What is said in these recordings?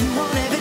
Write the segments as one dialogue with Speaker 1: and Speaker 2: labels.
Speaker 1: Hola, ¿qué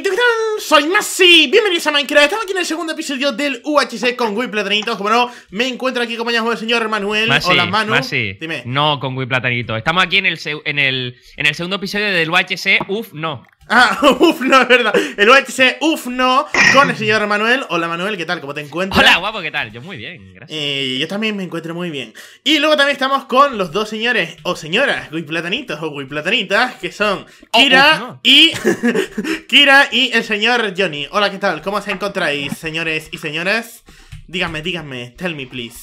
Speaker 1: tal? soy Masi, bienvenidos a Minecraft, estamos aquí en el segundo episodio del UHC con Wii Platanito, como no, me encuentro aquí con el señor Manuel, hola Manu, Masi. dime.
Speaker 2: No, con Wii Platanito, estamos aquí en el, en, el, en el segundo episodio del UHC, Uf, no.
Speaker 1: Ah, uf, no, es
Speaker 2: verdad. El UHC, uf, no,
Speaker 1: con el señor Manuel. Hola, Manuel, ¿qué tal? ¿Cómo te encuentras? Hola,
Speaker 2: guapo, ¿qué tal? Yo muy bien, gracias. Eh,
Speaker 1: yo también me encuentro muy bien. Y luego también estamos con los dos señores o señoras, platanitos o guiplatanitas, que son oh, Kira y. Kira y el señor Johnny. Hola, ¿qué tal? ¿Cómo os encontráis, señores y señoras? Díganme, díganme, tell me, please.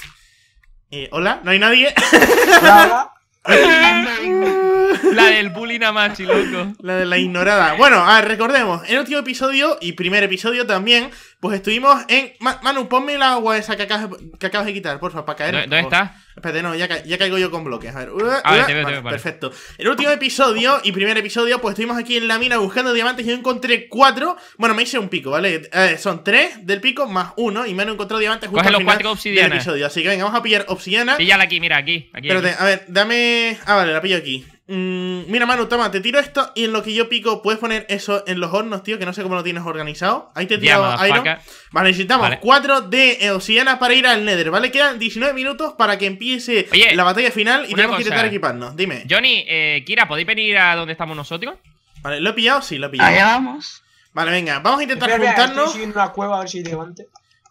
Speaker 1: Eh, Hola, ¿no hay nadie? La del
Speaker 2: bullying a Machi, loco. La de la ignorada. Bueno, a
Speaker 1: ver, recordemos, en el último episodio y primer episodio también, pues estuvimos en. Manu, ponme el agua esa que acabas, que acabas de quitar, porfa, para caer. ¿Dónde está? Espérate, no, ya, ya, caigo yo con bloques. A ver, perfecto ah, uh, uh, En perfecto. El último episodio y primer episodio, pues estuvimos aquí en la mina buscando diamantes y yo encontré cuatro. Bueno, me hice un pico, ¿vale? Eh, son tres del pico más uno y me han encontrado diamantes justo al cuatro del episodio. Así que venga, vamos a pillar obsidiana.
Speaker 2: Píllala aquí, mira, aquí. aquí Espérate, aquí.
Speaker 1: a ver, dame. Ah, vale, la pillo aquí. Mm, mira, mano, toma, te tiro esto y en lo que yo pico puedes poner eso en los hornos, tío, que no sé cómo lo tienes organizado. Ahí te he tirado Iron. Vale, necesitamos 4 de Oceanas para ir al Nether, ¿vale? Quedan 19 minutos para que empiece la batalla final y tenemos que intentar equiparnos. Dime.
Speaker 2: Johnny, eh, Kira, ¿podéis venir a donde estamos nosotros? Vale, ¿lo he pillado? Sí, lo he pillado. Allá
Speaker 1: vamos. Vale, venga, vamos a intentar Espera, juntarnos. Estoy una cueva a ver si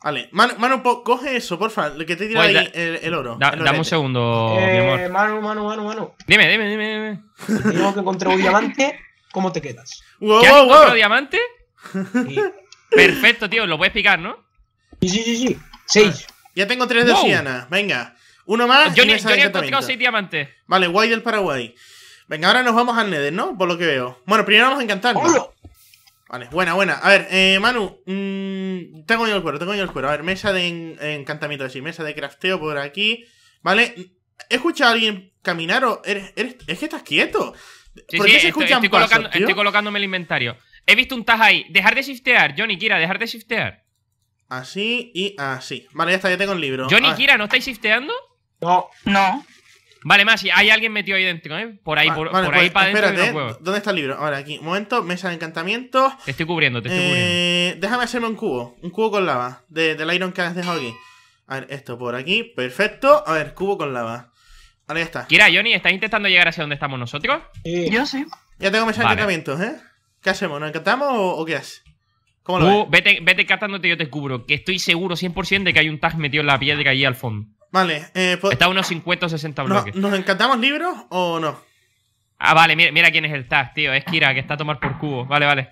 Speaker 1: Vale, mano, coge eso, porfa, que te tira ahí el, oro. dame un
Speaker 2: segundo, eh, mi amor. Manu, Manu, Manu, Manu. Dime, dime, dime. dime. Digo que encontré un diamante, ¿cómo te quedas? Wow, otro diamante? Perfecto, tío, lo puedes picar, ¿no? Sí, sí, sí, sí. Seis. Ah, ya tengo tres de siana, venga.
Speaker 1: Uno más. Yo, ni, yo he encontrado seis diamantes. Vale, guay del Paraguay. Venga, ahora nos vamos al Nether, ¿no? Por lo que veo. Bueno, primero vamos a encantarnos. Vale, buena, buena. A ver, eh, Manu, mm, tengo yo el cuero, tengo yo el cuero. A ver, mesa de encantamiento, así, mesa de crafteo por aquí. Vale, ¿he escuchado a alguien caminar o eres, es que estás quieto? ¿Por qué se escuchan estoy
Speaker 2: colocándome el inventario. He visto un tag ahí. Dejar de shiftear, Johnny Kira, dejar de shiftear.
Speaker 1: Así y así. Vale, ya está, ya tengo el libro. Johnny
Speaker 2: Kira, ¿no estáis shifteando? No. No. Vale, más, hay alguien metido ahí dentro, ¿eh? Por ahí, ah, por, ahí pues, para espérate, dentro.
Speaker 1: ¿Dónde está el libro? Ahora, aquí. Un momento, mesa de encantamientos.
Speaker 2: estoy cubriéndote, estoy
Speaker 1: eh, Déjame hacerme un cubo. Un cubo con lava. del iron que has dejado aquí. A ver, esto por aquí. Perfecto.
Speaker 2: A ver, cubo con lava. Ahora ya está. Kira, Johnny, ¿estás intentando llegar hacia donde estamos nosotros?
Speaker 1: Yo sí. Ya tengo mesa de encantamiento, encantamientos, ¿eh? ¿Qué hacemos? ¿Nos encantamos o, qué haces? ¿Cómo lo uh,
Speaker 2: Vete, vete catándote y yo te cubro. Que estoy seguro 100% de que hay un tag metido en la piedra allí al fondo. Vale. Eh, Está unos 50 o 60 bloques. ¿Nos, encantamos libros o no? Ah, vale, mira, quién es el tag, tío. Es Kira, que está a tomar por cubo. Vale, vale.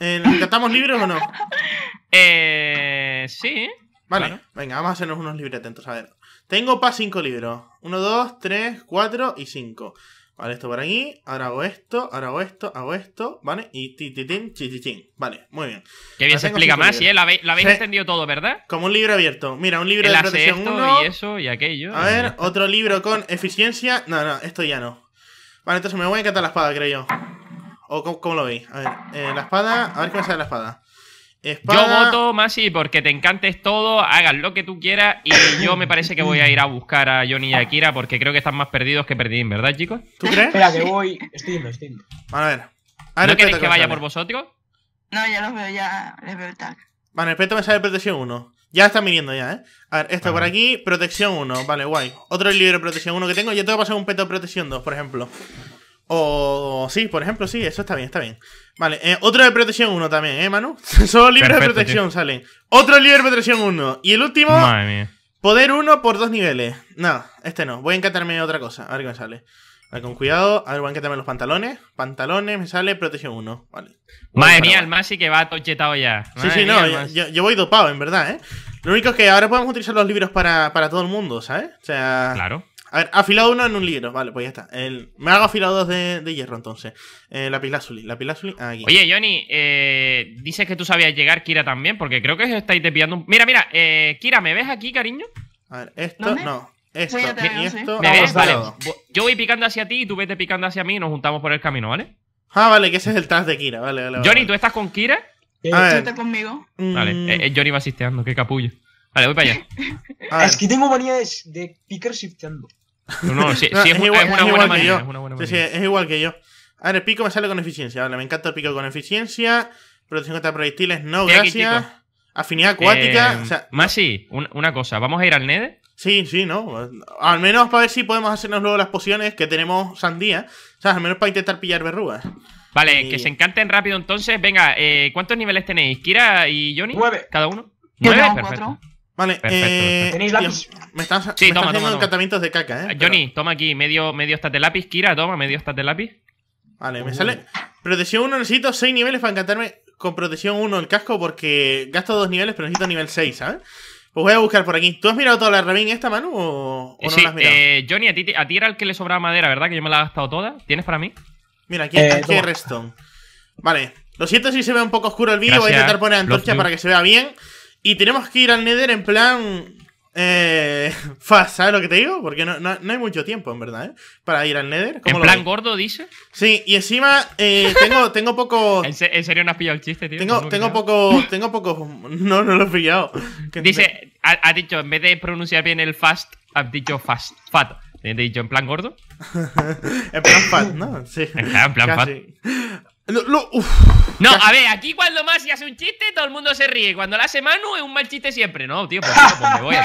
Speaker 2: Eh,
Speaker 1: ¿Nos encantamos libros o
Speaker 2: no? Eh. Sí. Vale, venga, vamos a hacernos unos libretentos. A ver. Tengo
Speaker 1: para 5 libros: 1, 2, 3, 4 y 5. Vale, esto por aquí. Ahora hago esto, ahora hago esto, hago esto, ¿vale? Y ti, ti, ti, chi, ti chin. Vale, muy bien. Qué bien se explica más, ¿eh? Lo habéis, lo habéis
Speaker 2: entendido todo, ¿verdad? Como un libro abierto. Mira, un libro de protección y eso y aquello. A ver,
Speaker 1: otro libro con eficiencia. No, no, esto ya no. Vale, entonces me voy a encantar la espada, creo yo. ¿O cómo, lo veis? A ver, eh, la espada. A ver qué me sale la espada. Yo voto,
Speaker 2: Masi, porque te encantes todo, hagas lo que tú quieras y yo me parece que voy a ir a buscar a Johnny y a Akira porque creo que están más perdidos que perdidos, ¿verdad, chicos? ¿Tú crees? Espera, que voy... Estoy yendo, estoy yendo. a ver. A ver ¿No queréis que vaya por vosotros?
Speaker 1: No, ya los veo, ya les veo el tag. Vale, peto me sale protección 1. Ya están viniendo ya, ¿eh? A ver, esto por aquí, protección 1. Vale, guay. Otro libro de protección 1 que tengo. Yo tengo que pasar un peto de protección 2, por ejemplo. O sí, por ejemplo, sí, eso está bien, está bien. Vale, eh, otro de protección 1 también, ¿eh, Manu? Solo libros de protección salen. Otro libro de protección 1. Y el último, Madre mía. poder 1 por dos niveles. No, este no. Voy a encantarme otra cosa. A ver qué me sale. Vale, con cuidado. A ver, voy a encantarme los pantalones. Pantalones, me sale protección 1. Vale.
Speaker 2: Madre mía, el Masi que va tochetado ya. sí, sí, no.
Speaker 1: Yo, voy dopado, en verdad, ¿eh? Lo único es que ahora podemos utilizar los libros para, para todo el mundo, ¿sabes? O sea. Claro. A ver, afilado uno en un libro, vale, pues ya está. El, me hago afilado dos de, hierro entonces. Eh, la pilazuli, la pilazuli, aquí. Oye,
Speaker 2: Johnny, eh, dices que tú sabías llegar, Kira también, porque creo que estáis desviando un... Mira, mira, eh, Kira, ¿me ves aquí, cariño? A ver, esto, no. Esto, y esto. ¿Me ah, ves? Vale. Yo voy picando hacia ti y tú vete picando hacia mí y nos juntamos por el camino, ¿vale? Ah, vale, que ese es el tras de Kira, vale, vale. Johnny, ¿tú estás con Kira?
Speaker 1: conmigo. Mm. Vale,
Speaker 2: eh, Johnny va asisteando, qué capullo. Vale, voy para allá. es que tengo manía de, picker
Speaker 1: picar shifteando. No, es, igual, una igual que yo. A ver, el pico me sale con eficiencia. Vale, me encanta el pico con eficiencia. Protección contra proyectiles, no, gracias. Afinidad acuática.
Speaker 2: más eh, o Masi, una cosa, ¿vamos a ir al NEDE? Sí, sí, ¿no?
Speaker 1: Al menos para ver si podemos hacernos luego las pociones que tenemos sandía. O sea, al menos para intentar pillar
Speaker 2: verrugas. Vale, que se encanten rápido entonces. Venga, eh, ¿cuántos niveles tenéis? ¿Kira y Johnny? Nueve. ¿Cada uno? Nueve, perfecto. Vale, eh, ¿Tenéis me estás, sí, encantamientos toma, de caca, ¿eh? Ah, Johnny, toma aquí medio, medio de lápiz. Kira, toma medio estas de lápiz. Vale, me uh. sale.
Speaker 1: Protección 1 necesito 6 niveles para encantarme con protección 1 el casco porque gasto 2 niveles, pero necesito nivel 6, ¿sabes? Pues voy a buscar por aquí. ¿Tú has mirado toda la ravine esta, Manu, o,
Speaker 2: eh, no la has mirado? Eh, Johnny, a ti, a ti era el que le sobraba madera, ¿verdad? Que yo me la he gastado toda. ¿Tienes para mí? Mira, aquí, eh, Vale.
Speaker 1: Lo siento si se ve un poco oscuro el vídeo. Voy a intentar poner antorcha para que se vea bien. Y tenemos que ir al Nether en plan eh, ¿Sabes lo que te digo? Porque no, hay mucho tiempo, en verdad, ¿eh? Para ir al Nether. ¿En plan gordo, dice? Sí, y
Speaker 2: encima eh, tengo, tengo poco. ¿En, serio no has pillado el chiste, tío? Tengo, tengo poco. Tengo poco. No, no lo he pillado. Dice, ha dicho, en vez de pronunciar bien el fast, has dicho fast, fat. ¿Te he dicho en plan gordo? en plan fat, ¿no? Sí. en plan fat no, a ver, aquí cuando Masi hace un chiste, todo el mundo se ríe. Cuando lo hace Manu, es un mal chiste siempre. No, tío, pues, pues me voy. A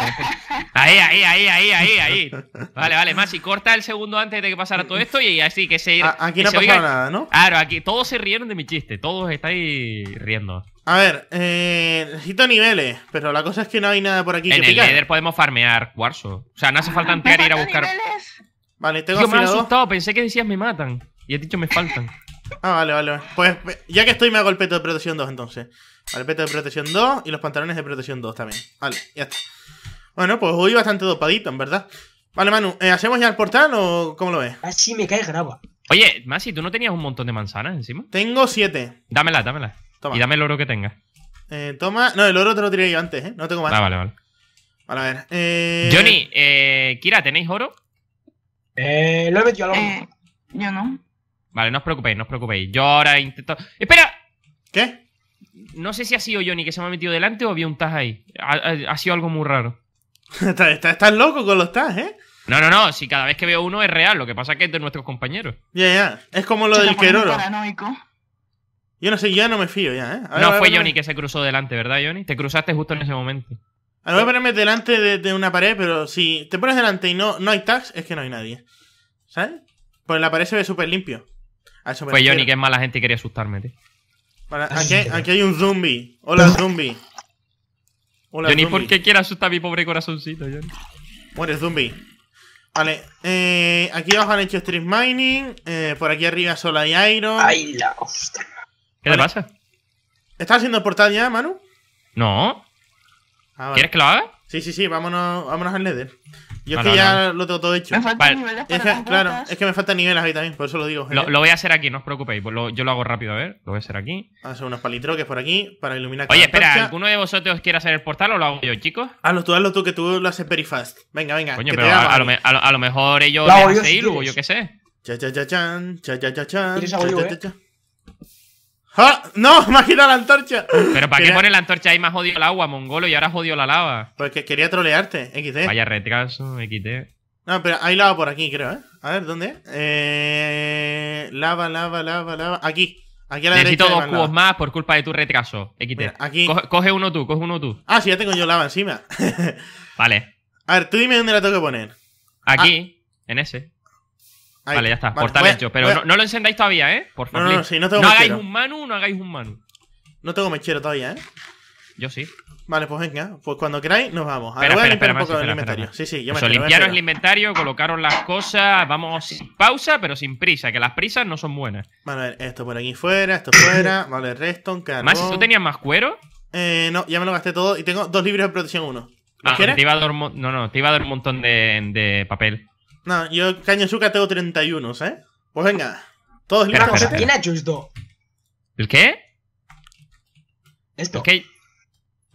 Speaker 2: ahí, ahí, ahí, ahí, ahí, ahí. Vale, vale, Masi, corta el segundo antes de que pasara todo esto y así que se. A aquí no ha pasa nada, ¿no? Claro, aquí todos se rieron de mi chiste. Todos estáis riendo. A ver, eh,
Speaker 1: necesito niveles, pero la cosa es que no hay nada por aquí. En el picar.
Speaker 2: podemos farmear cuarzo. O sea, no hace falta y ir a buscar. Vale, tengo me asustado, pensé que decías me matan. Y he dicho me faltan.
Speaker 1: Ah, vale, vale. Pues ya que estoy, me hago el peto de protección 2 entonces. el peto de protección 2 y los pantalones de protección 2 también. Vale, ya está. Bueno, pues hoy bastante dopadito, en verdad. Vale, Manu, eh, ¿hacemos ya el portal o cómo lo ves? Así ah, me cae grava.
Speaker 2: Oye, Masi, ¿tú no tenías un montón de manzanas encima? Tengo siete. Dámela, dámela. Toma. Y dame el oro que tengas. Eh, toma. No, el oro te lo tiré yo antes, ¿eh? No tengo más. Ah, vale, vale. Vale, a ver. Eh. Johnny, eh, Kira, ¿tenéis oro? Eh, lo he metido a la Eh, yo no. Vale, no os preocupéis, no os preocupéis. Yo ahora intento... ¡Espera! ¿Qué? No sé si ha sido Johnny que se me ha metido delante o había un tag ahí. Ha, sido algo muy raro. estás, está, loco con los tags, ¿eh? No, no, no. Si cada vez que veo uno es real. Lo que pasa es que es de nuestros compañeros. Ya, ya. Es como lo del pues Queroro.
Speaker 1: Yo no sé, ya no me fío ya, ¿eh? no fue Johnny
Speaker 2: que se cruzó delante, ¿verdad,
Speaker 1: Johnny? Te cruzaste justo en ese momento. a voy a ponerme delante de, una pared, pero si te pones delante y no, no hay tags, es que no hay nadie. ¿Sabes? Pues la pared se ve súper limpio. Pues ni Johnny que es mala
Speaker 2: gente y quería asustarme, tío.
Speaker 1: Vale, ah, aquí, hay un zombie. Hola, zombie.
Speaker 2: Hola, Johnny, zombie. ¿por qué quiere asustar a mi pobre corazoncito, Johnny?
Speaker 1: Muere, zombie. Vale, eh, aquí abajo han hecho stream mining. Eh, por aquí arriba solo hay iron. ¡Ay, la hostia! ¿Qué te pasa? ¿Estás haciendo portal ya, Manu? No. Ah, ¿Quieres que lo haga? Sí, sí, sí, vámonos, vámonos al Nether.
Speaker 2: Yo es que ya lo
Speaker 1: tengo todo hecho. Me faltan niveles Claro, es que me faltan niveles ahí también, por eso lo digo. Eh. Lo,
Speaker 2: voy a hacer aquí, no os preocupéis. yo lo hago rápido, a ver. Lo voy a hacer aquí. Vamos a hacer unos palitroques por aquí para iluminar. Oye, espera, ¿alguno de vosotros quiere hacer el portal o lo hago yo, chicos? Hazlo tú, hazlo tú, que tú lo haces very fast. Venga, venga. Coño, pero a, lo, mejor ellos lo hacen o yo qué sé.
Speaker 1: Cha cha cha chan, cha cha cha chan. ¡Ah! ¡No! ¡Me ha quitado la antorcha! Pero ¿para qué pone
Speaker 2: la antorcha ahí? más jodido el agua, mongolo, y ahora jodido la lava. Pues que quería trolearte, XT Vaya retraso, XD.
Speaker 1: No, pero hay lava por aquí, creo, ¿eh? A ver, ¿dónde? Eh... Lava, lava, lava, lava. Aquí. Aquí a la Necesito dos cubos
Speaker 2: más por culpa de tu retraso. XT. aquí. Coge, uno tú, coge uno tú.
Speaker 1: Ah, sí, ya tengo yo lava encima.
Speaker 2: vale. A ver, tú dime dónde la tengo que poner. Aquí, ah. en ese. Vale, ya está. Portal hecho. Pero no, no, lo encendáis todavía, ¿eh? Por favor. No, no, no, tengo no hagáis un
Speaker 1: Manu, no hagáis un Manu. No tengo mechero todavía, ¿eh? Yo sí. Vale, pues venga. Pues cuando queráis, nos vamos. Ahora voy a un poco el inventario. Espera, espera. Sí, sí, yo me limpiaros el
Speaker 2: inventario, colocaron las cosas. Vamos pausa, pero sin prisa, que las prisas no son buenas.
Speaker 1: Vale, esto por aquí fuera, esto fuera. Vale, Reston, carbón. ¿Más? ¿Tú tenías más cuero? Eh, no, ya me lo gasté todo y tengo dos libros de protección uno.
Speaker 2: Ah, te iba a dar, no, no, te iba a dar un montón de, de papel.
Speaker 1: No, yo azúcar tengo 31, ¿eh? Pues venga, todos listos. ¿quién ha hecho esto? ¿El qué? Esto. ¿Qué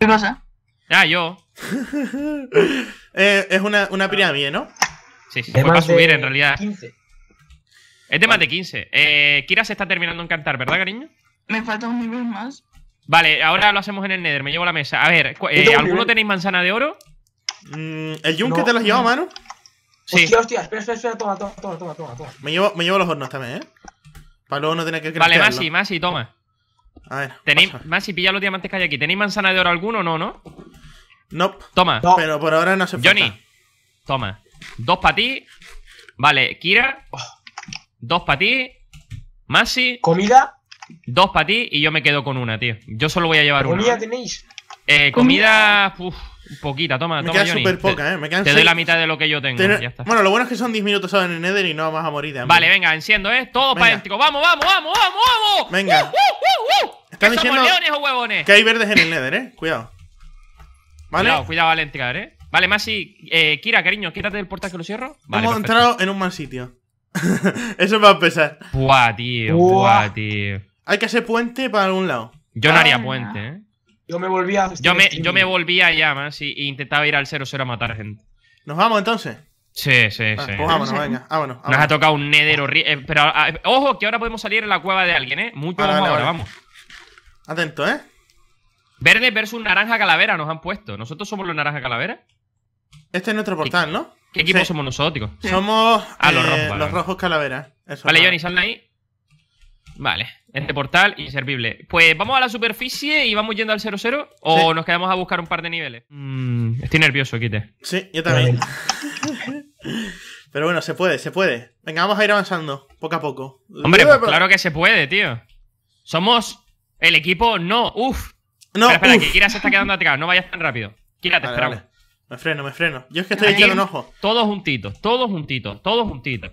Speaker 2: pasa? Ah, yo. Eh, es una, una pirámide, ¿no? Sí, sí, va subir en realidad. 15. Es de más de 15. Eh, Kira se está terminando en cantar, ¿verdad, cariño?
Speaker 1: Me falta un nivel más.
Speaker 2: Vale, ahora lo hacemos en el Nether, me llevo la mesa. A ver, eh, ¿alguno tenéis manzana de oro? Mm, ¿El Yunque te te has llevado, mano? Sí. Hostia, hostia, espera, espera, espera, toma, toma, toma, toma, toma. Me llevo, me llevo los hornos también, ¿eh? Para luego no tener que Vale, Masi, Masi, toma. A ver. ¿Tenéis, Masi, pilla los diamantes que hay aquí. ¿Tenéis manzana de oro alguno o no, no? Nope. Toma. Pero por ahora no se Johnny, toma. Dos para ti. Vale, Kira. Oh. Dos para ti. Masi. ¿Comida? Dos para ti y yo me quedo con una, tío. Yo solo voy a llevar una. ¿Comida tenéis? Eh, comida. ¿Comida? Poquita, toma, toma. Queda súper poca, eh. Me te doy la mitad de lo que yo tengo. Ya está.
Speaker 1: Bueno, lo bueno es que son 10 minutos ahora en el Nether y no vamos a morir. también. Vale, venga, enciendo, ¿eh? Todo para el
Speaker 2: Vamos, vamos, vamos, vamos, vamos. Venga. Uh, uh, uh, uh. ¿Están ¿Que leones o huevones? Que hay verdes en el Nether, eh. Cuidado. Vale. Cuidado, cuidado al entrar, eh. Vale, Masi, eh, Kira, cariño, quítate del portal que lo cierro. Vale, Hemos entrado en
Speaker 1: un mal sitio.
Speaker 2: Eso va a pesar. Buah, tío, buah, tío.
Speaker 1: Hay que hacer puente para algún lado.
Speaker 2: Yo no haría puente, eh.
Speaker 1: Yo me volvía.
Speaker 2: Yo me, yo me volvía allá más y, intentaba ir al 0-0 a matar gente.
Speaker 1: ¿Nos vamos entonces?
Speaker 2: Sí, sí, ah, sí. Pues vámonos, venga, Nos ha tocado un nether horrible. Eh, pero ah, eh, ojo, que ahora podemos salir en la cueva de alguien, ¿eh? Mucho vale, ahora, vamos. Atento, ¿eh? Verde versus naranja calavera nos han puesto. ¿Nosotros somos los naranja calavera?
Speaker 1: Este es nuestro portal, ¿no?
Speaker 2: ¿Qué equipo somos nosotros? Somos ah, los, eh, rojos, Calavera. calaveras. vale, Johnny, sal ahí. Vale, este portal inservible. Pues vamos a la superficie y vamos yendo al 0-0 o nos quedamos a buscar un par de niveles. Mm, estoy nervioso, Kite. Sí, yo también.
Speaker 1: Pero bueno, se puede, se puede.
Speaker 2: Venga, vamos a ir avanzando, poco a poco.
Speaker 1: Hombre, pues claro que se
Speaker 2: puede, tío. Somos el equipo no. Uf. No, espera, espera que Kira se está quedando atrás. No vayas tan rápido. Kira, te esperamos. Me freno, me freno. Yo es que estoy echando un ojo. Todos juntitos, todos juntitos, todos juntitos.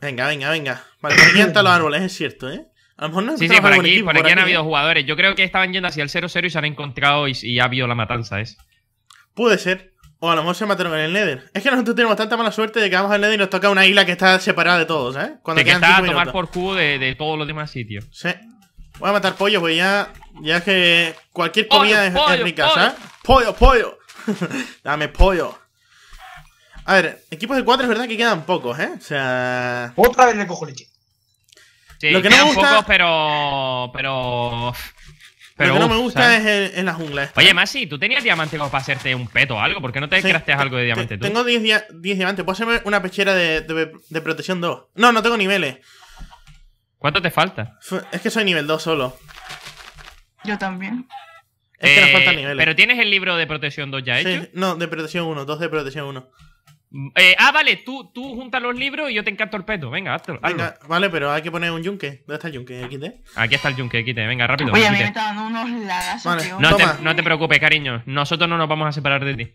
Speaker 2: Venga, venga, venga. Vale, por aquí los árboles, es cierto, ¿eh? A lo mejor no sí, sí, por aquí, equipo, por aquí, han habido ¿eh? jugadores. Yo creo que estaban yendo hacia el 0-0 y se han encontrado y, ha habido la matanza eh
Speaker 1: Puede ser. O a lo mejor se mataron en el Nether. Es que nosotros tenemos tanta mala suerte de que vamos al Nether y nos toca una isla que está separada de todos, ¿eh? Cuando de que está a tomar
Speaker 2: por cubo de, de, todos los demás sitios. Sí.
Speaker 1: Voy a matar pollo, pues ya. Ya es que cualquier comida es, pollo, rica, Pollo, pollo. Dame pollo. A ver, equipos de 4 es verdad que quedan pocos, ¿eh? O sea. Otra vez le cojo leche. Sí, lo que quedan no pocos,
Speaker 2: pero. Pero.
Speaker 1: Pero, lo que no me gusta
Speaker 2: es en, la jungla. Oye, Masi, ¿tú tenías diamante como para hacerte un peto o algo? ¿Por qué no te sí, algo de diamante tú? Tengo
Speaker 1: 10 diamantes. Puedo hacerme una pechera de, protección 2. No, no tengo niveles.
Speaker 2: ¿Cuánto te falta?
Speaker 1: Es que soy nivel 2 solo. Yo también. Es que nos eh, faltan niveles. Pero tienes
Speaker 2: el libro de protección 2 ya hecho. Sí,
Speaker 1: no, de protección 1, 2 de protección 1. Mm,
Speaker 2: eh, ah, vale, tú, tú juntas los libros y yo te encanto el peto. Venga, hazlo. vale, pero hay que
Speaker 1: poner un yunque. ¿Dónde está
Speaker 2: el yunque? Aquí está el yunque, quite, Venga, rápido. Oye, a me
Speaker 1: unos No, te,
Speaker 2: no, te, preocupes, cariño. Nosotros no nos vamos a separar de ti.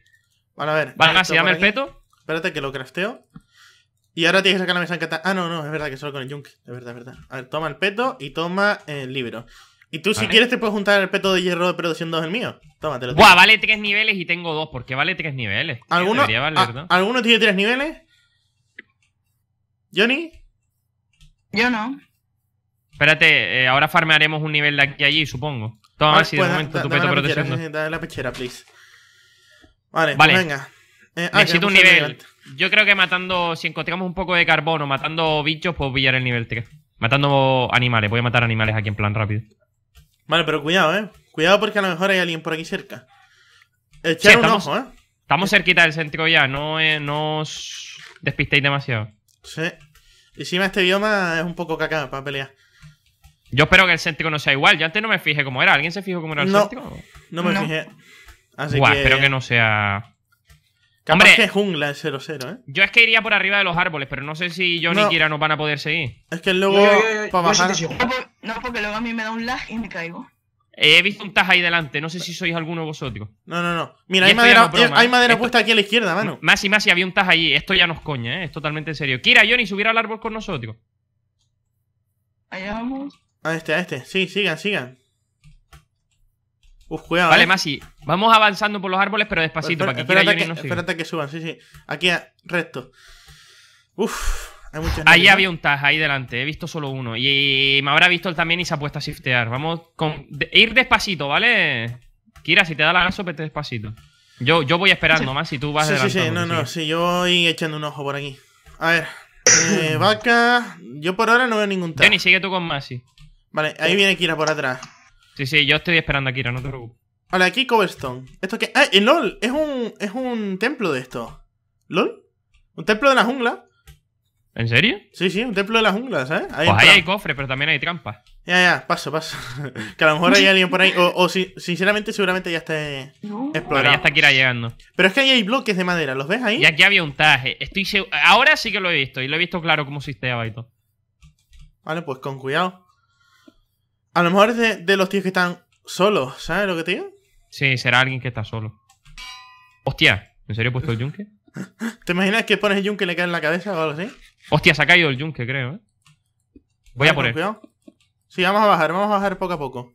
Speaker 2: Vale,
Speaker 1: a ver. Vale, si dame el peto. Espérate que lo crafteo. Y ahora tienes que sacar la mesa encantada. Ah, no, no, es verdad que solo con el yunque. Es verdad, es verdad. A ver, toma el peto y toma el libro. Y tú, si quieres, te puedes juntar el peto de hierro de producción 2 el mío.
Speaker 2: Tómatelo. Buah, vale tres niveles y tengo dos ¿Por qué vale tres niveles? ¿Alguno,
Speaker 1: ¿Alguno tiene tres niveles? ¿Johnny? Yo no.
Speaker 2: Espérate, eh, ahora farmearemos un nivel de aquí y allí, supongo. Toma, si de pues, momento tu peto protección.
Speaker 1: Dale la pechera, please. Vale, pues vale. venga. Eh, ah, Necesito un pues, nivel.
Speaker 2: Yo creo que matando, si encontramos un poco de carbono, matando bichos, puedo pillar el nivel 3. Matando animales, voy a matar animales aquí en plan rápido.
Speaker 1: Vale, pero cuidado, ¿eh? Cuidado porque a lo mejor hay alguien por aquí cerca.
Speaker 2: Echar un estamos, ojo, ¿eh? Estamos cerquita del céntrico ya, no, eh, os despistéis demasiado.
Speaker 1: Sí. Y encima este bioma es un poco caca para pelear.
Speaker 2: Yo espero que el céntrico no sea igual. Yo antes no me fijé cómo era. ¿Alguien se fijó cómo era el céntrico? No me fijé. Así que... espero que
Speaker 1: no sea... Hombre, jungla el 0-0, ¿eh?
Speaker 2: Yo es que iría por arriba de los árboles, pero no sé si Johnny y Kira nos van a poder seguir. Es que luego,
Speaker 1: no, porque luego a mí me da un lag y me caigo.
Speaker 2: Eh, he visto un tag ahí delante, no sé si sois alguno vosotros. No, no, no. Mira, hay madera, ¿eh? puesta aquí a la izquierda, mano. Más y más, y había un tag ahí, Esto ya nos coña, ¿eh? Es totalmente en serio. Kira, Johnny, subir al árbol con nosotros.
Speaker 1: Allá vamos. A este, a este. Sí, sigan, sigan.
Speaker 2: Vale, eh. Masi, vamos avanzando por los árboles, pero despacito, que espérate, que, suban,
Speaker 1: sí, sí. Aquí, recto. Uf, hay Ahí había un
Speaker 2: tag, ahí delante. He visto solo uno. Y me habrá visto él también y se ha puesto a shiftear. Vamos con. ir despacito, ¿vale? Kira, si te da la gaso, vete despacito. Yo, yo voy esperando, Masi más tú vas sí, Sí, sí, no, no,
Speaker 1: sí, yo voy echando un ojo por aquí. A ver, eh, vaca. Yo por ahora no veo ningún tag. Jenny, sigue tú con Masi. Vale, ahí
Speaker 2: viene Kira por atrás. Sí, sí, yo estoy esperando a Kira, no te preocupes.
Speaker 1: Vale, aquí Coverstone. ¿Esto que. ¡Ah! y eh, LOL! Es un, es un templo de esto. ¿LOL? Un templo de la jungla.
Speaker 2: ¿En serio? Sí, sí, un templo de la jungla, ¿sabes? Ahí pues hay cofre, pero también hay trampas.
Speaker 1: Ya, ya, paso, paso. que a lo mejor hay alguien por ahí. O, sinceramente, seguramente ya está... Explorando explorado. ya está
Speaker 2: Kira llegando. Pero es que ahí hay bloques de madera, ¿los ves ahí? Y aquí había un taje. Estoy Ahora sí que lo he visto. Y lo he visto claro como sisteaba y Vale, pues con cuidado.
Speaker 1: A lo mejor es de, los tíos que están solos, ¿sabes lo que te digo?
Speaker 2: Sí, será alguien que está solo. Hostia, ¿en serio he puesto el yunque?
Speaker 1: ¿Te imaginas que pones el yunque y le cae en la cabeza o algo así?
Speaker 2: Hostia, se ha caído el yunque, creo, ¿eh? Voy a poner.
Speaker 1: Sí, vamos a bajar, vamos a bajar poco a poco.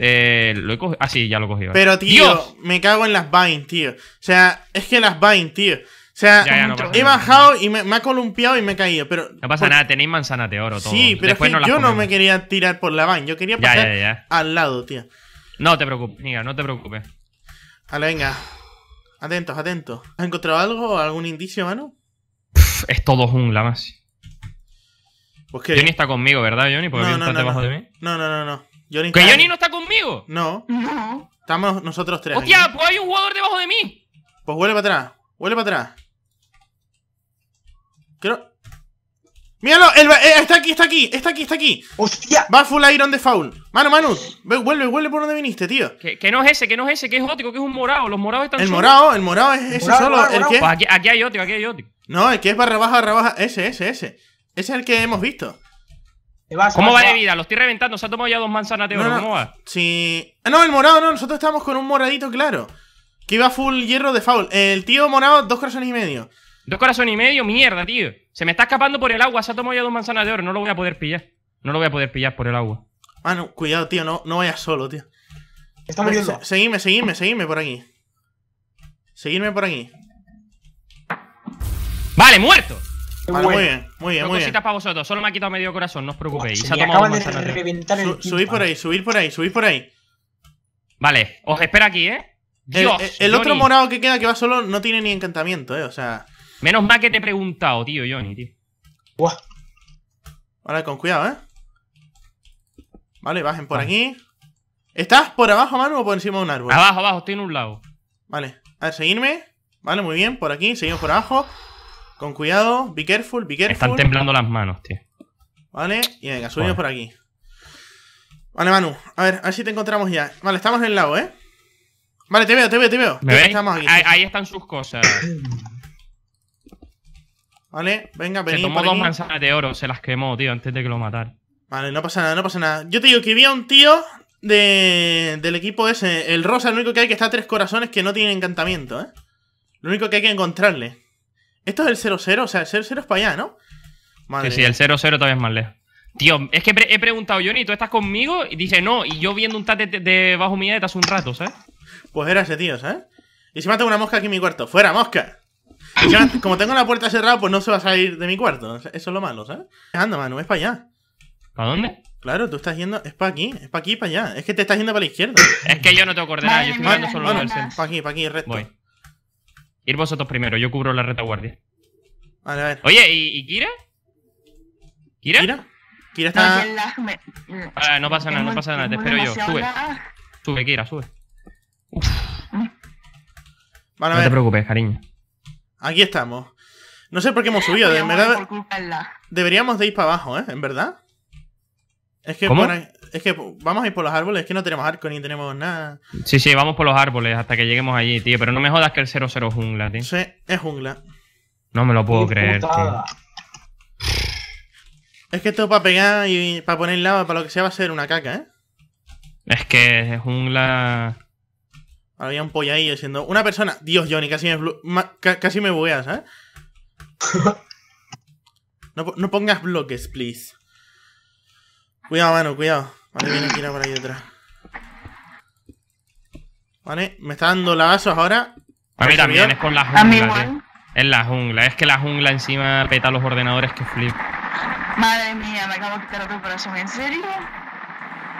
Speaker 2: Eh, lo he cogido. Ah, sí, ya lo he cogido. Pero, tío,
Speaker 1: me cago en las Vines, tío. O sea, es que las Vines, tío. O sea, he bajado y me, ha columpiado y me he caído, pero... No pasa nada,
Speaker 2: tenéis manzana de oro todo. Sí, pero es que yo no me
Speaker 1: quería tirar por la van, yo quería pasar al lado, tío. No te preocupes, niga, no te preocupes. Vale, venga. Atentos, atentos. ¿Has encontrado algo? ¿Algún indicio, mano?
Speaker 2: es todo jungla más. Pues Johnny está conmigo, ¿verdad, Johnny? Porque no, no, está No,
Speaker 1: no, no, no. no está conmigo? No. Estamos nosotros tres. ¡Hostia!
Speaker 2: Pues hay un jugador debajo de mí.
Speaker 1: Pues vuelve para atrás. Huele para atrás. ¡Míralo! Eh, está aquí, está aquí, está aquí, está aquí. Va full iron de foul. Manu, Manu, vuelve, vuelve por donde viniste, tío.
Speaker 2: Que, no es ese, que no es ese, que es ótico, que es un morado. Los morados están El morado, el morado es ese solo. el Que... Pues aquí, hay ótico, aquí hay ótico.
Speaker 1: No, el que es barra baja, barra baja. Ese, ese, ese. Ese es el que hemos visto. ¿Cómo va de
Speaker 2: vida? Lo estoy reventando. Se ha tomado ya dos manzanas de oro. No, Sí.
Speaker 1: Ah, no, el morado no. Nosotros estamos con un moradito
Speaker 2: claro. Que iba full hierro de foul. El tío morado, dos corazones y medio. Dos corazones y medio, mierda, tío. Se me está escapando por el agua. Se ha tomado ya dos manzanas de oro. No lo voy a poder pillar. No lo voy a poder pillar por el agua. Ah, no,
Speaker 1: cuidado, tío. No, no vayas solo, tío. Está muriendo. seguidme por aquí. Seguidme por aquí.
Speaker 2: Vale, muerto. muy bien, muy bien, para vosotros. Solo me ha quitado medio corazón, no os preocupéis. Se, ha tomado Subid por ahí, subid por ahí, subid por ahí. Vale, os espera aquí,
Speaker 1: ¿eh? Dios, el otro morado que queda que va solo no tiene ni encantamiento, ¿eh? O sea... Menos mal que te he preguntado, tío, Johnny, tío. Vale, con cuidado, ¿eh? Vale, bajen por aquí. ¿Estás por abajo, Manu, o por encima de un árbol? Abajo, abajo, estoy en un lado. Vale, a ver, seguirme. Vale, muy bien, por aquí, seguimos por abajo. Con cuidado, be careful, be careful. están temblando
Speaker 2: las manos, tío.
Speaker 1: Vale, y venga, subimos por aquí. Vale, Manu, a ver, a ver si te encontramos ya. Vale, estamos en el lado, ¿eh? Vale, te veo, te veo, te veo. ahí, están sus cosas. ¿Vale? Venga, venid. Se tomó dos manzanas
Speaker 2: de oro, se las quemó, tío, antes de que lo matara. Vale, no pasa
Speaker 1: nada, no pasa nada. Yo te digo que vi a un tío del equipo ese. El rosa, el único que hay que está a tres corazones que no tiene encantamiento, ¿eh? Lo único que hay que encontrarle. Esto es el 0-0, o sea, el 0-0 es para
Speaker 2: allá, ¿no? Madre. Sí, sí, el 0-0 todavía es más lejos. Tío, es que he preguntado, Johnny, ¿tú estás conmigo? Y dice no, y yo viendo un tate de bajo edad hace un rato, ¿sabes? Pues era ese tío, ¿sabes? Y se mata una mosca aquí en mi cuarto. ¡Fuera, mosca! como tengo la puerta
Speaker 1: cerrada, pues no se va a salir de mi cuarto. Eso es lo malo, ¿sabes? Anda, Manu, es para allá. ¿Para dónde? Claro, tú estás yendo. Es para aquí, es para aquí, para allá. Es que te estás yendo para la izquierda.
Speaker 2: es que yo no tengo coordenadas, yo estoy mirando solo centro. Para aquí, para aquí, recto. Voy. Ir vosotros primero, yo cubro la retaguardia. Vale, a ver. Oye, ¿y, Kira? ¿Kira? ¿Kira? está. No, ah, no pasa nada, no pasa nada, te espero yo. Sube. Sube, Kira, sube. no te preocupes, cariño.
Speaker 1: Aquí estamos. No sé por qué hemos subido, de Deberíamos de ir para abajo, ¿eh? ¿En verdad? Es que, es que vamos a ir por los árboles, es que no tenemos arco ni tenemos nada.
Speaker 2: Sí, sí, vamos por los árboles hasta que lleguemos allí, tío. Pero no me jodas que el 00 es jungla, tío. Sí, es jungla. No me lo puedo creer,
Speaker 1: Es que esto para pegar y para poner lava, para lo que sea, va a ser una caca, ¿eh?
Speaker 2: Es que es jungla...
Speaker 1: Había un pollo ahí diciendo… una persona. Dios, Johnny, casi me, casi me bugueas, ¿eh? No, pongas bloques, please. Cuidado, mano, cuidado. Vale, viene Kira por ahí detrás. Vale, me está dando lavazos ahora. A mí también, es con la jungla. ¿eh?
Speaker 2: Es la jungla, es que la jungla encima peta los ordenadores que flip. Madre
Speaker 1: mía, me acabo de quitar otro corazón, ¿en serio?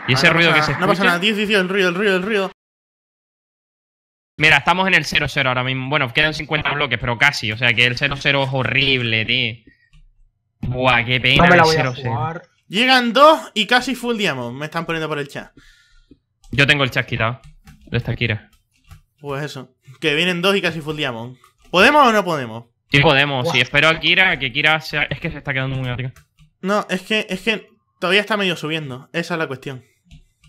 Speaker 2: ¿Y ese ah, ruido que se escucha? No pasa nada, Dios
Speaker 1: 10, el ruido, el ruido, el ruido.
Speaker 2: Mira, estamos en el 0-0 ahora mismo. Bueno, quedan 50 bloques, pero casi. O sea que el 0-0 es horrible, tío. Buah, qué pena el 0-0.
Speaker 1: Llegan dos y casi full diamond. Me están poniendo por el chat.
Speaker 2: Yo tengo el chat quitado. De esta Kira.
Speaker 1: Pues eso. Que vienen dos y casi full diamond. ¿Podemos o no podemos?
Speaker 2: Sí, podemos. Y Sí, espero a Kira. Que Kira sea... Es que se está quedando muy arriba.
Speaker 1: No, es que, es que todavía está medio subiendo. Esa es la cuestión.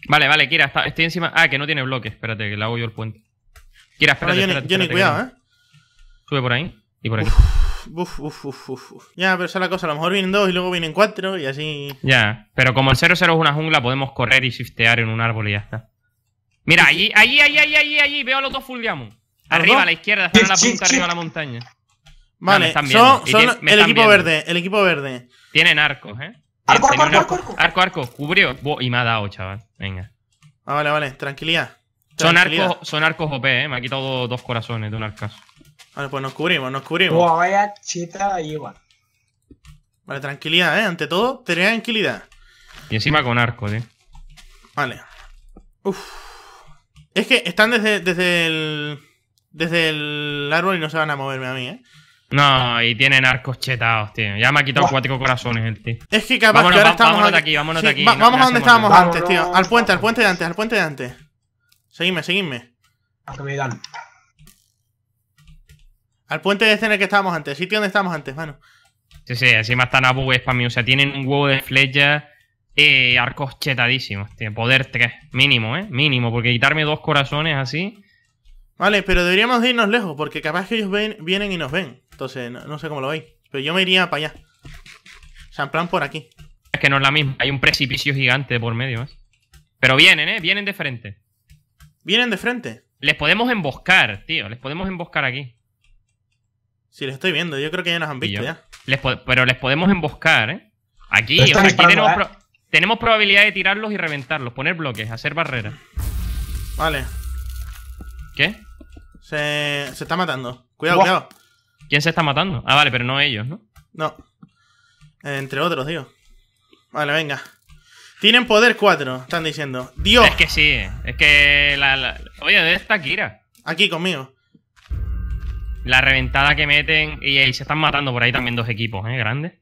Speaker 2: Vale, vale, Kira. Estoy encima. Ah, que no tiene bloques. Espérate, que le hago yo el puente.
Speaker 1: Kira, espérate, Johnny, espérate, espérate, cuidado, ¿eh?
Speaker 2: Sube por ahí y por aquí.
Speaker 1: Uf, uf, uf, uf, Ya, pero esa es la cosa. A lo mejor vienen dos y luego vienen cuatro y así.
Speaker 2: Ya, pero como el 0-0 es una jungla, podemos correr y shiftear en un árbol y ya está. Mira, allí, allí, allí, allí, allí, allí. Veo a los dos full Arriba, a la izquierda, están en la punta, arriba de la montaña.
Speaker 1: Vale, son, el equipo verde,
Speaker 2: el equipo verde. Tienen arcos, ¿eh? Arco, arco, arco, arco, arco. Arco, cubrió. Y me ha dado, chaval. Venga.
Speaker 1: Ah, vale, vale, tranquilidad. Son arcos,
Speaker 2: son arcos OP, ¿eh? Me ha quitado dos, corazones de un arcazo.
Speaker 1: Vale, pues nos cubrimos, nos cubrimos. Buah, vaya chita igual
Speaker 2: Vale, tranquilidad, ¿eh? Ante todo, tranquilidad. Y encima con arco, eh.
Speaker 1: Vale. Uf. Es que están desde, desde el... Desde el árbol y no se van a moverme a mí, ¿eh?
Speaker 2: No, y tienen arcos chetados, tío. Ya me ha quitado cuatro corazones el tío. Es que capaz que ahora estamos... Vámonos aquí, vámonos aquí. vamos a donde estábamos antes, tío. Al puente,
Speaker 1: al puente de antes, al puente de antes. Seguidme, seguidme. Que me digan. Al puente de este el que estábamos antes, sitio donde estábamos antes,
Speaker 2: mano. Sí, sí, encima están a bugues para mí. O sea, tienen un huevo de flechas eh, arcos chetadísimos, tío. Poder 3, mínimo, ¿eh? Mínimo, porque quitarme dos corazones así.
Speaker 1: Vale, pero deberíamos irnos lejos, porque capaz que ellos vienen y nos ven. Entonces, no, sé cómo lo veis.
Speaker 2: Pero yo me iría para allá. O sea, en plan por aquí. Es que no es la misma, hay un precipicio gigante por medio, ¿eh? Pero vienen, ¿eh? Vienen de frente. Vienen de frente. Les podemos emboscar, tío. Les podemos emboscar aquí. Sí, les estoy viendo. Yo creo que ya nos han visto ya. pero les podemos emboscar, ¿eh? Aquí, tenemos, probabilidad de tirarlos y reventarlos. Poner bloques, hacer barreras. Vale. ¿Qué? Se, se está matando. Cuidado, cuidado. ¿Quién se está matando? Ah, vale, pero no ellos, ¿no?
Speaker 1: No. entre otros, digo. Vale, venga. Tienen poder 4, están diciendo. Dios. Es que sí,
Speaker 2: es que la, Oye, ¿de esta Kira? Aquí conmigo. La reventada que meten y, se están matando por ahí también dos equipos, ¿eh? Grandes.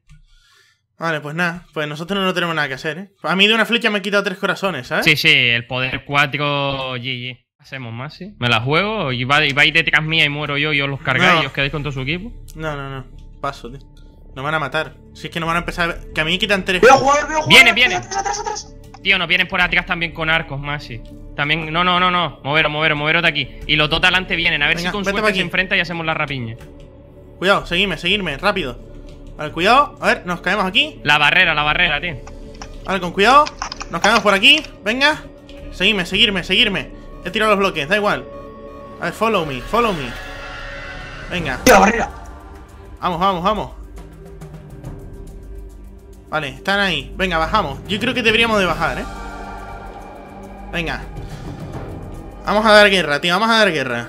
Speaker 1: Vale, pues nada, pues nosotros no tenemos nada que hacer, ¿eh? A mí de una
Speaker 2: flecha me he quitado tres corazones, ¿sabes? Sí, sí, el poder 4, GG. Hacemos más, ¿sí? Me la juego y va, y va a ir mía y muero yo y os los cargáis y os quedáis con todo su equipo. No, no, no. Paso, tío. No van a matar. Si es que no van a empezar a... Que a mí me quitan tres. Voy a voy jugar. Viene, viene. Tío, nos vienen por atrás también con arcos, Masi. También, no, no, no, no. Moveros, moveros, moveros de aquí. Y los dos de adelante vienen. A ver si con suerte se enfrenta y hacemos la rapiña. Cuidado, seguime seguidme, rápido. Vale, cuidado. A ver, nos caemos aquí. La barrera, la barrera, tío. Vale, con cuidado.
Speaker 1: Nos caemos por aquí. Venga. Seguidme, seguidme, seguidme. He tirado los bloques, da igual. A ver, follow me, follow me. Venga. Tío, la barrera. Vamos, vamos, vamos. Vale, están ahí. Venga, bajamos. Yo creo que deberíamos de bajar, ¿eh? Venga. Vamos a dar guerra, tío. Vamos a dar guerra.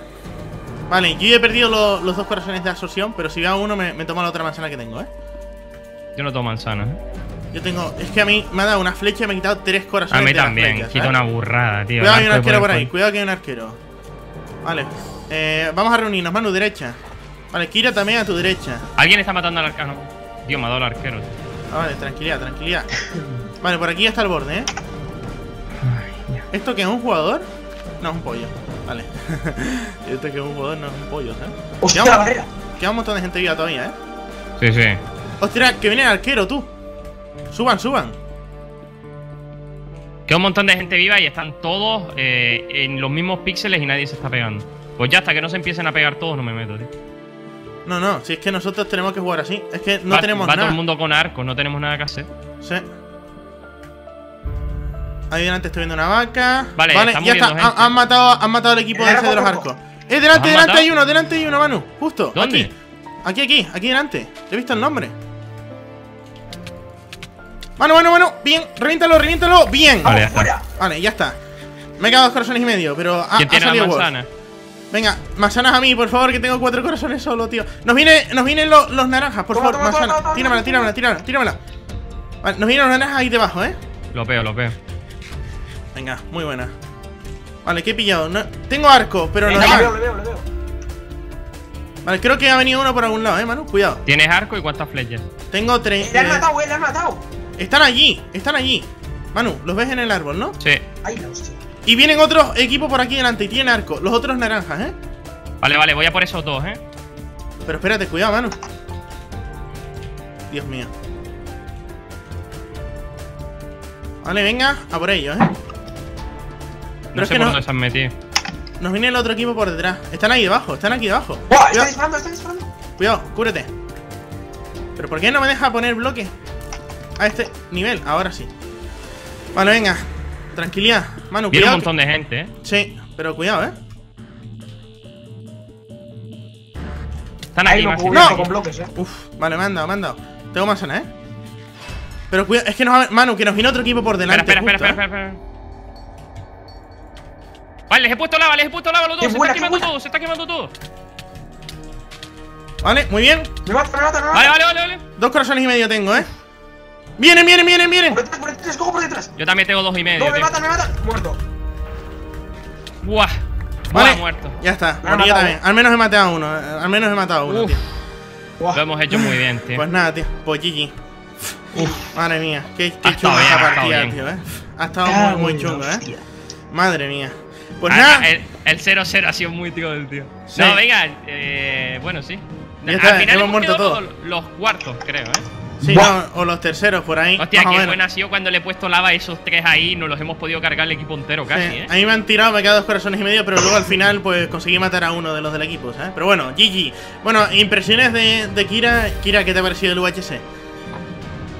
Speaker 1: Vale, yo he perdido los dos corazones de absorción, pero si veo uno me, me, tomo la otra manzana que tengo, ¿eh?
Speaker 2: Yo no tomo manzana, ¿eh?
Speaker 1: Yo tengo... Es que a mí me ha dado una flecha y me ha quitado tres corazones A mí también. Quita una burrada, tío. Cuidado que hay un arquero por ahí. Cuidado que hay un arquero. Vale. Eh, vamos a reunirnos. mano derecha. Vale, Kira también a tu derecha.
Speaker 2: Alguien está matando al arquero. Tío, ah, me ha dado el arquero, tío. Ah, vale, tranquilidad,
Speaker 1: tranquilidad. Vale, por aquí ya está el borde, ¿eh? ¿Esto que es un jugador? No, es un pollo. Vale. Esto que es un jugador no es un pollo, ¿eh? ¡Hostia, queda, un... queda montón de gente viva todavía, ¿eh?
Speaker 2: Sí, sí. ¡Hostia, que viene el arquero, tú! ¡Suban, suban! Queda un montón de gente viva y están todos eh, en los mismos píxeles y nadie se está pegando. Pues ya hasta que no se empiecen a pegar todos no me meto, tío.
Speaker 1: No, no, si es que nosotros tenemos que jugar así.
Speaker 2: Es que no tenemos nada. va todo el mundo con arco, no tenemos nada que hacer. Sí. Ahí delante estoy viendo una vaca. Vale, ya está. Han, matado, han matado al equipo eh, de, los arcos.
Speaker 1: Eh, delante, delante hay uno, delante hay uno, Manu. Justo. ¿Dónde? Aquí. Aquí, aquí, aquí delante. He visto el nombre. Manu, Manu, Manu. Bien, reviéntalo, reviéntalo. Bien. Vale, ya está. Vale, ya está. Me he quedado dos corazones y medio, pero ha, salido manzana? Venga, manzanas a mí, por favor, que tengo cuatro corazones solo, tío. Nos viene, nos vienen los naranjas, por favor, manzana. Tíramela, tíramela, tíramela, tíramela. Vale, nos vienen los naranjas ahí debajo, ¿eh? Lo veo, lo veo. Venga, muy buena. Vale, que he pillado. tengo arco, pero no. Lo veo, lo veo, lo veo. Vale, creo que ha venido uno por algún lado, eh, Manu. Cuidado. ¿Tienes arco y cuántas flechas? Tengo tres. Eh, ¡Le han eh. matado, eh! ¡Le han matado! Están allí, están allí. Manu, los ves en el árbol, ¿no? Sí. Ahí los hostia. Y vienen otros equipos por aquí delante y tienen arco. Los otros naranjas,
Speaker 2: ¿eh? Vale, vale, voy a por esos dos, ¿eh?
Speaker 1: Pero espérate, cuidado, mano. Dios mío. Vale, venga, a por ellos, ¿eh?
Speaker 2: no sé por dónde se han metido.
Speaker 1: Nos viene el otro equipo por detrás. Están ahí debajo, están aquí debajo. ¡Wow! ¡Están disparando, están disparando. Cuidado, cúbrete ¿Pero por qué no me deja poner bloque? A este nivel, ahora sí. Vale, venga tranquilidad. Manu, Viene un montón de gente, ¿eh? Sí, pero cuidado, ¿eh?
Speaker 2: Están ahí, no, no, con
Speaker 1: bloques, ¿eh? Uf, vale, me han dado, me han dado. Tengo más zonas, ¿eh? Pero cuidado, es que nos Manu, que nos vino otro equipo por delante. Espera, espera, espera,
Speaker 2: espera, espera, Vale, les he puesto lava, les he puesto lava los dos. se está quemando todo, se está quemando todo.
Speaker 1: Vale, muy bien. Me me me Vale, vale, vale, vale. Dos corazones y medio tengo, ¿eh? ¡Vienen, vienen, vienen, vienen! Por detrás, por detrás, cojo por detrás.
Speaker 2: Yo también tengo dos y medio. No, me matan, me matan. Muerto.
Speaker 1: Buah. Vale, muerto. ya está. Bueno, yo también. Al menos he matado a uno. Al menos he matado a uno, tío. Buah. Lo hemos hecho muy bien, tío. Pues nada, tío. Pues Madre mía, qué, qué esta partida, tío, eh. Ha estado muy, chungo, eh. Madre mía. Pues ah, nada. El 0-0 ha sido muy tío del tío. No, venga,
Speaker 2: eh, bueno, sí. Al final hemos muerto todos. Los cuartos, creo, eh. Sí, o los terceros por ahí. Hostia, qué buena ha sido cuando le he puesto lava a esos tres ahí. No los hemos podido cargar el equipo entero casi, sí. ¿eh?
Speaker 1: Ahí me han tirado, me quedan dos corazones y medio, pero luego al final, pues conseguí matar a uno de los del equipo, ¿sabes? Pero bueno, GG. Bueno, impresiones de, Kira. Kira, ¿qué te ha parecido el UHC?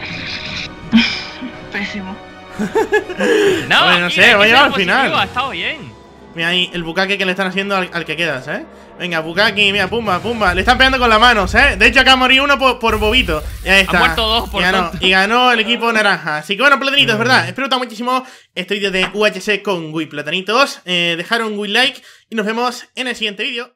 Speaker 2: Pésimo.
Speaker 1: no, no sé, voy a al final. Ha
Speaker 2: estado bien.
Speaker 1: Mira ahí el bucaque que le están haciendo al, que queda, ¿eh? Venga, bucaque, mira, pumba, pumba. Le están pegando con las manos, ¿eh? De hecho, acá morí uno por, por bobito. Ya está. Ha muerto dos por y y ganó el equipo naranja. Así que bueno, platanitos, mm. ¿verdad? Espero que muchísimo este vídeo de UHC con Wii Platanitos. Eh, dejar un Wii like y nos vemos en el siguiente vídeo.